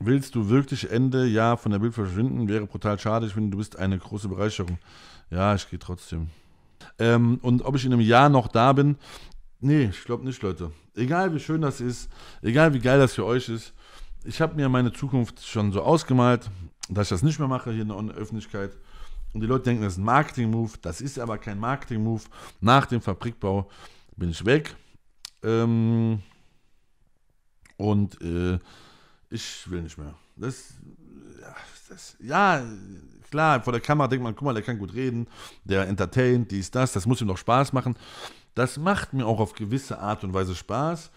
Willst du wirklich Ende Jahr von der Bild verschwinden? Wäre brutal schade. Ich finde, du bist eine große Bereicherung. Ja, ich gehe trotzdem. Ähm, und ob ich in einem Jahr noch da bin? Nee, ich glaube nicht, Leute. Egal wie schön das ist, egal wie geil das für euch ist, ich habe mir meine Zukunft schon so ausgemalt, dass ich das nicht mehr mache hier in der Öffentlichkeit. Und die Leute denken, das ist ein Marketing-Move. Das ist aber kein Marketing-Move. Nach dem Fabrikbau bin ich weg. Ähm, und äh, ich will nicht mehr. Das, ja, das, ja, klar, vor der Kamera denkt man, guck mal, der kann gut reden, der entertaint, dies, das, das muss ihm doch Spaß machen. Das macht mir auch auf gewisse Art und Weise Spaß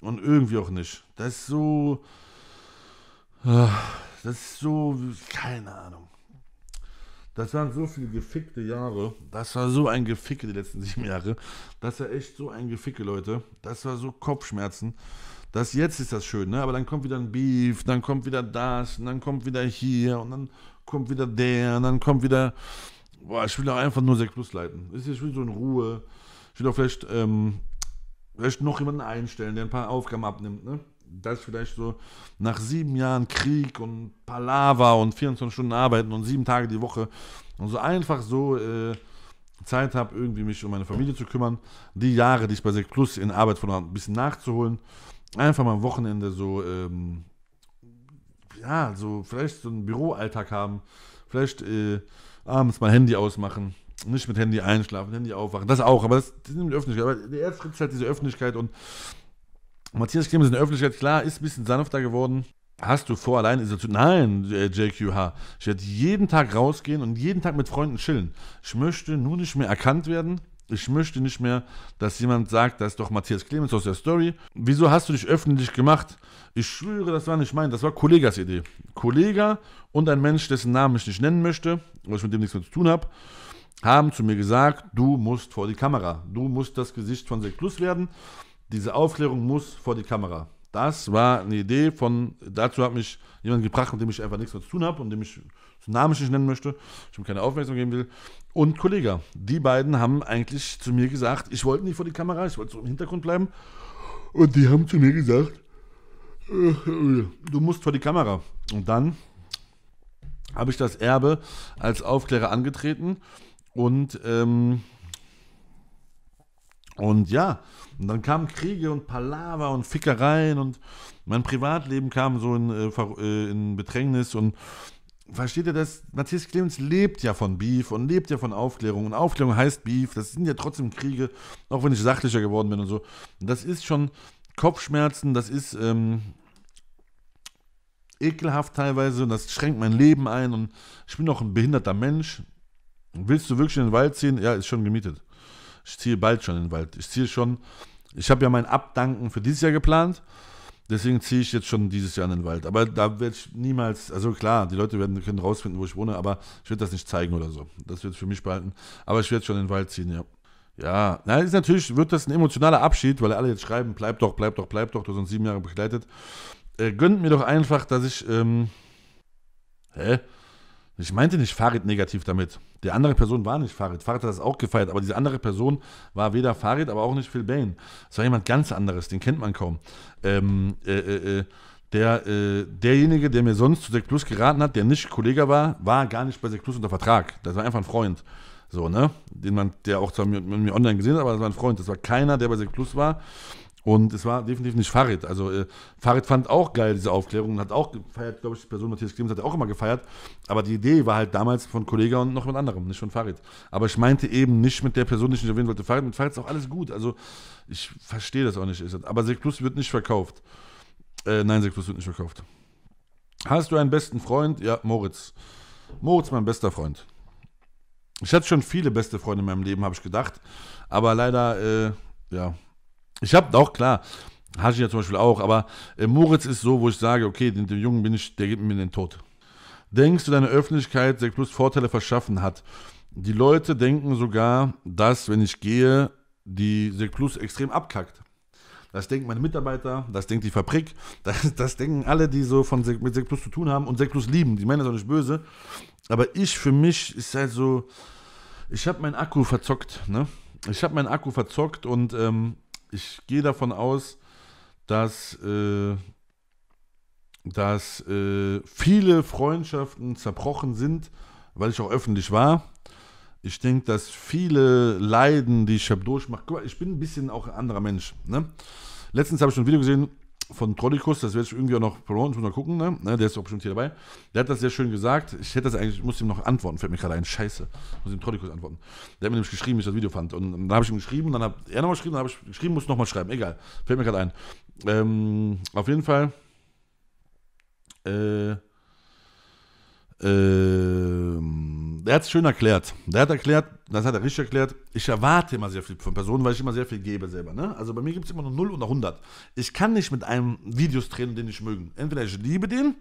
und irgendwie auch nicht. Das ist so, ah, das ist so, keine Ahnung. Das waren so viele gefickte Jahre. Das war so ein Geficke die letzten sieben Jahre. Das war echt so ein Geficke, Leute. Das war so Kopfschmerzen. Das jetzt ist das schön, ne? Aber dann kommt wieder ein Beef, dann kommt wieder das, und dann kommt wieder hier, und dann kommt wieder der, und dann kommt wieder. Boah, ich will auch einfach nur 6 Plus leiten. Ich will so in Ruhe. Ich will auch vielleicht, ähm, vielleicht noch jemanden einstellen, der ein paar Aufgaben abnimmt, ne? das vielleicht so nach sieben Jahren Krieg und Palaver und 24 Stunden arbeiten und sieben Tage die Woche und so einfach so äh, Zeit habe, irgendwie mich um meine Familie zu kümmern, die Jahre, die ich bei Sek Plus in Arbeit verloren ein bisschen nachzuholen, einfach mal am Wochenende so, ähm, ja, so vielleicht so einen Büroalltag haben, vielleicht äh, abends mal Handy ausmachen, nicht mit Handy einschlafen, Handy aufwachen, das auch, aber das, das nimmt die Öffentlichkeit, aber der ist halt diese Öffentlichkeit und Matthias Clemens in der Öffentlichkeit, klar, ist ein bisschen sanfter geworden. Hast du vor, allein zu. Nein, JQH. Äh, ich werde jeden Tag rausgehen und jeden Tag mit Freunden chillen. Ich möchte nur nicht mehr erkannt werden. Ich möchte nicht mehr, dass jemand sagt, das ist doch Matthias Clemens aus der Story. Wieso hast du dich öffentlich gemacht? Ich schwöre, das war nicht mein, das war Kollegas Idee. Kollega und ein Mensch, dessen Namen ich nicht nennen möchte, weil ich mit dem nichts mehr zu tun habe, haben zu mir gesagt, du musst vor die Kamera. Du musst das Gesicht von Sekt Plus werden. Diese Aufklärung muss vor die Kamera. Das war eine Idee von, dazu hat mich jemand gebracht, mit dem ich einfach nichts mehr zu tun habe und dem ich den Namen nicht nennen möchte, ich ihm keine Aufmerksamkeit geben will. Und Kollege, die beiden haben eigentlich zu mir gesagt, ich wollte nicht vor die Kamera, ich wollte so im Hintergrund bleiben. Und die haben zu mir gesagt, äh, du musst vor die Kamera. Und dann habe ich das Erbe als Aufklärer angetreten und ähm, und ja, und dann kamen Kriege und Palaver und Fickereien und mein Privatleben kam so in, äh, äh, in Bedrängnis und versteht ihr das? Matthias Clemens lebt ja von Beef und lebt ja von Aufklärung und Aufklärung heißt Beef, das sind ja trotzdem Kriege, auch wenn ich sachlicher geworden bin und so. Und das ist schon Kopfschmerzen, das ist ähm, ekelhaft teilweise und das schränkt mein Leben ein und ich bin auch ein behinderter Mensch. Willst du wirklich in den Wald ziehen? Ja, ist schon gemietet. Ich ziehe bald schon in den Wald. Ich ziehe schon, ich habe ja mein Abdanken für dieses Jahr geplant. Deswegen ziehe ich jetzt schon dieses Jahr in den Wald. Aber da werde ich niemals, also klar, die Leute werden, können rausfinden, wo ich wohne, aber ich werde das nicht zeigen oder so. Das wird für mich behalten. Aber ich werde schon in den Wald ziehen, ja. Ja, na, ist natürlich wird das ein emotionaler Abschied, weil alle jetzt schreiben, bleib doch, bleib doch, bleib doch, du hast uns sieben Jahre begleitet. Äh, gönnt mir doch einfach, dass ich, ähm, hä? Ich meinte nicht Farid negativ damit. Die andere Person war nicht Farid. Farid hat das auch gefeiert, aber diese andere Person war weder Farid, aber auch nicht Phil Bain. Es war jemand ganz anderes, den kennt man kaum. Ähm, äh, äh, äh der, äh, derjenige, der mir sonst zu Sek Plus geraten hat, der nicht Kollege war, war gar nicht bei Sek Plus unter Vertrag. Das war einfach ein Freund. So, ne? Den man, der auch zwar mit, mit mir online gesehen hat, aber das war ein Freund. Das war keiner, der bei Sek Plus war. Und es war definitiv nicht Farid. Also äh, Farid fand auch geil diese Aufklärung und hat auch gefeiert, glaube ich, die Person Matthias Klims hat auch immer gefeiert. Aber die Idee war halt damals von Kollegen und noch mit anderem, nicht von Farid. Aber ich meinte eben nicht mit der Person, die ich nicht erwähnen wollte. Farid, mit Farid ist auch alles gut. Also ich verstehe das auch nicht. Aber Sek Plus wird nicht verkauft. Äh, nein, Sek Plus wird nicht verkauft. Hast du einen besten Freund? Ja, Moritz. Moritz, mein bester Freund. Ich hatte schon viele beste Freunde in meinem Leben, habe ich gedacht. Aber leider, äh, ja, ich habe auch, klar, Haji ja zum Beispiel auch, aber äh, Moritz ist so, wo ich sage, okay, den, den Jungen bin ich, der gibt mir den Tod. Denkst du, deine Öffentlichkeit 6 Plus Vorteile verschaffen hat? Die Leute denken sogar, dass, wenn ich gehe, die 6 Plus extrem abkackt. Das denken meine Mitarbeiter, das denkt die Fabrik, das, das denken alle, die so von, mit 6 Plus zu tun haben und 6 Plus lieben. Die meinen das auch nicht böse. Aber ich für mich ist halt so, ich habe meinen Akku verzockt. Ne? Ich habe meinen Akku verzockt und ähm, ich gehe davon aus, dass, äh, dass äh, viele Freundschaften zerbrochen sind, weil ich auch öffentlich war. Ich denke, dass viele Leiden, die ich habe durchgemacht, ich bin ein bisschen auch ein anderer Mensch. Ne? Letztens habe ich ein Video gesehen, von Trollikus, das werde ich irgendwie auch noch verloren, muss mal gucken, ne? ne? Der ist auch bestimmt hier dabei. Der hat das sehr schön gesagt. Ich hätte das eigentlich, ich muss ihm noch antworten, fällt mir gerade ein. Scheiße. Ich muss ihm Trollikus antworten. Der hat mir nämlich geschrieben, wie ich das Video fand. Und dann habe ich ihm geschrieben, dann hat er nochmal geschrieben, dann habe ich geschrieben, muss nochmal schreiben. Egal. Fällt mir gerade ein. Ähm, auf jeden Fall. Äh. Äh der hat es schön erklärt. Der hat erklärt, das hat er richtig erklärt, ich erwarte immer sehr viel von Personen, weil ich immer sehr viel gebe selber. Ne? Also bei mir gibt es immer nur 0 oder 100. Ich kann nicht mit einem Videos drehen, den ich mögen. Entweder ich liebe den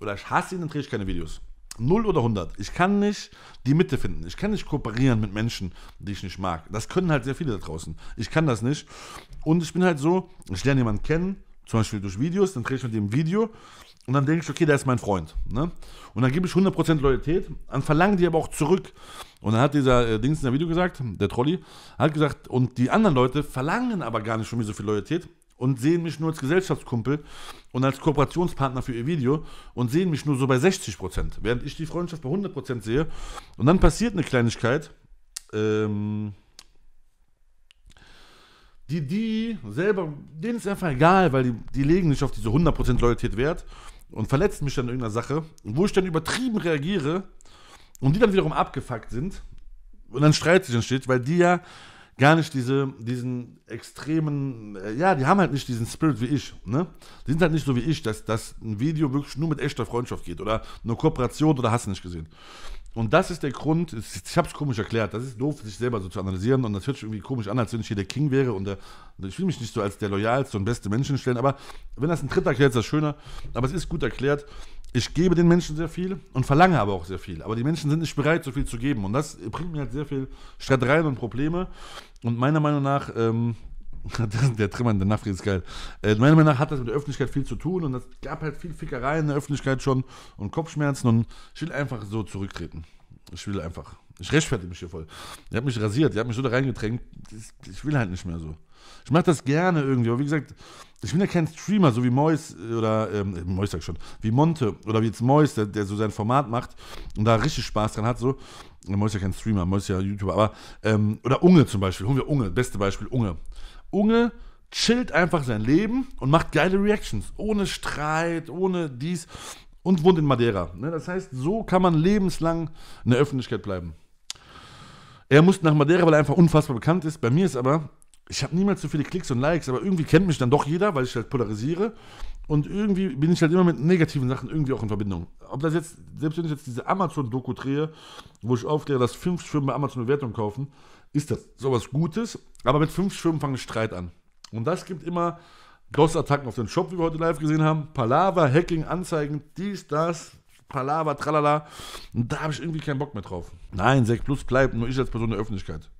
oder ich hasse ihn, dann drehe ich keine Videos. 0 oder 100. Ich kann nicht die Mitte finden. Ich kann nicht kooperieren mit Menschen, die ich nicht mag. Das können halt sehr viele da draußen. Ich kann das nicht. Und ich bin halt so, ich lerne jemanden kennen, zum Beispiel durch Videos, dann drehe ich mit dem Video und dann denke ich, okay, der ist mein Freund. Ne? Und dann gebe ich 100% Loyalität, dann verlangen die aber auch zurück. Und dann hat dieser äh, Dings in der Video gesagt, der Trolli, hat gesagt, und die anderen Leute verlangen aber gar nicht von mir so viel Loyalität und sehen mich nur als Gesellschaftskumpel und als Kooperationspartner für ihr Video und sehen mich nur so bei 60%, während ich die Freundschaft bei 100% sehe. Und dann passiert eine Kleinigkeit, ähm, die, die selber, denen ist einfach egal, weil die, die legen nicht auf diese 100% Loyalität Wert und verletzen mich dann in irgendeiner Sache, wo ich dann übertrieben reagiere und die dann wiederum abgefuckt sind und dann Streit sich entsteht, weil die ja gar nicht diese, diesen extremen, äh, ja, die haben halt nicht diesen Spirit wie ich, ne? Die sind halt nicht so wie ich, dass, dass ein Video wirklich nur mit echter Freundschaft geht oder eine Kooperation oder hast du nicht gesehen. Und das ist der Grund, ich habe es komisch erklärt, das ist doof, sich selber so zu analysieren und das hört sich irgendwie komisch an, als wenn ich hier der King wäre und der, ich will mich nicht so als der loyalste und beste Menschen stellen, aber wenn das ein Dritter erklärt, ist das schöner, aber es ist gut erklärt. Ich gebe den Menschen sehr viel und verlange aber auch sehr viel, aber die Menschen sind nicht bereit, so viel zu geben und das bringt mir halt sehr viel Streitereien und Probleme und meiner Meinung nach ähm, der Trimmer in der Nafri ist geil. Äh, meiner Meinung nach hat das mit der Öffentlichkeit viel zu tun und es gab halt viel Fickereien in der Öffentlichkeit schon und Kopfschmerzen und ich will einfach so zurücktreten. Ich will einfach. Ich rechtfertige mich hier voll. Ihr habt mich rasiert, ihr habt mich so da reingedrängt. Ich will halt nicht mehr so. Ich mache das gerne irgendwie, aber wie gesagt, ich bin ja kein Streamer, so wie Mois äh, oder, ähm, äh, Mois sag ich schon, wie Monte oder wie jetzt Mois, der, der, so sein Format macht und da richtig Spaß dran hat, so. Mois ist ja kein Streamer, Mois ist ja YouTuber, aber, ähm, oder Unge zum Beispiel, holen wir Unge, beste Beispiel, Unge. Unge chillt einfach sein Leben und macht geile Reactions. Ohne Streit, ohne dies. Und wohnt in Madeira. Ne, das heißt, so kann man lebenslang in der Öffentlichkeit bleiben. Er musste nach Madeira, weil er einfach unfassbar bekannt ist. Bei mir ist aber, ich habe niemals so viele Klicks und Likes, aber irgendwie kennt mich dann doch jeder, weil ich halt polarisiere. Und irgendwie bin ich halt immer mit negativen Sachen irgendwie auch in Verbindung. Ob das jetzt, selbst wenn ich jetzt diese Amazon-Doku drehe, wo ich aufkläre, dass fünf Schwimmen bei Amazon Bewertung kaufen, ist das sowas Gutes, aber mit fünf Schirmen fangen Streit an. Und das gibt immer DOS-Attacken auf den Shop, wie wir heute live gesehen haben. Palaver, Hacking, Anzeigen, dies, das, Palaver, tralala. Und da habe ich irgendwie keinen Bock mehr drauf. Nein, 6 Plus bleibt nur ich als Person der Öffentlichkeit.